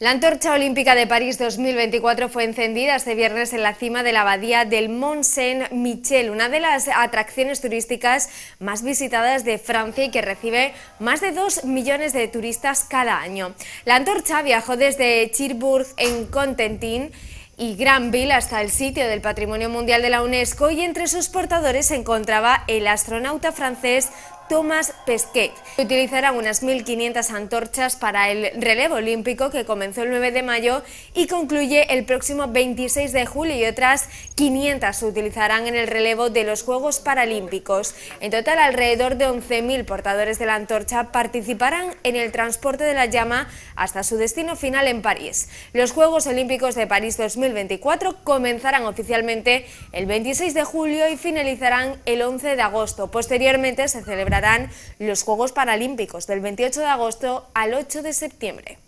La antorcha olímpica de París 2024 fue encendida este viernes en la cima de la abadía del Mont Saint-Michel, una de las atracciones turísticas más visitadas de Francia y que recibe más de 2 millones de turistas cada año. La antorcha viajó desde Cherbourg en Contentin y Granville hasta el sitio del Patrimonio Mundial de la UNESCO y entre sus portadores se encontraba el astronauta francés Thomas Pesquet. Utilizará unas 1.500 antorchas para el relevo olímpico que comenzó el 9 de mayo y concluye el próximo 26 de julio y otras 500 se utilizarán en el relevo de los Juegos Paralímpicos. En total, alrededor de 11.000 portadores de la antorcha participarán en el transporte de la llama hasta su destino final en París. Los Juegos Olímpicos de París 2024 comenzarán oficialmente el 26 de julio y finalizarán el 11 de agosto. Posteriormente se celebrará celebrarán los Juegos Paralímpicos del 28 de agosto al 8 de septiembre.